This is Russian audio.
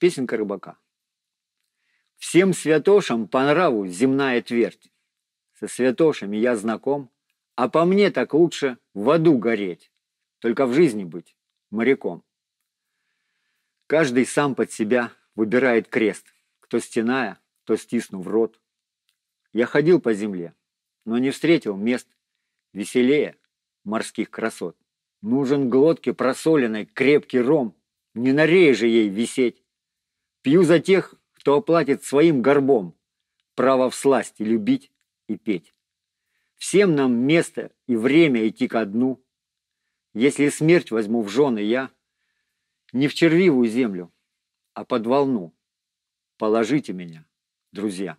Песенка рыбака. Всем святошам по нраву земная твердь. Со святошами я знаком, а по мне так лучше в аду гореть, только в жизни быть моряком. Каждый сам под себя выбирает крест, кто стеная, то стиснув рот. Я ходил по земле, но не встретил мест веселее морских красот. Нужен глотке просоленной крепкий ром, не на рей же ей висеть. Пью за тех, кто оплатит своим горбом право в сласть и любить и петь. Всем нам место и время идти ко дну. Если смерть возьму в жены я, не в червивую землю, а под волну. Положите меня, друзья.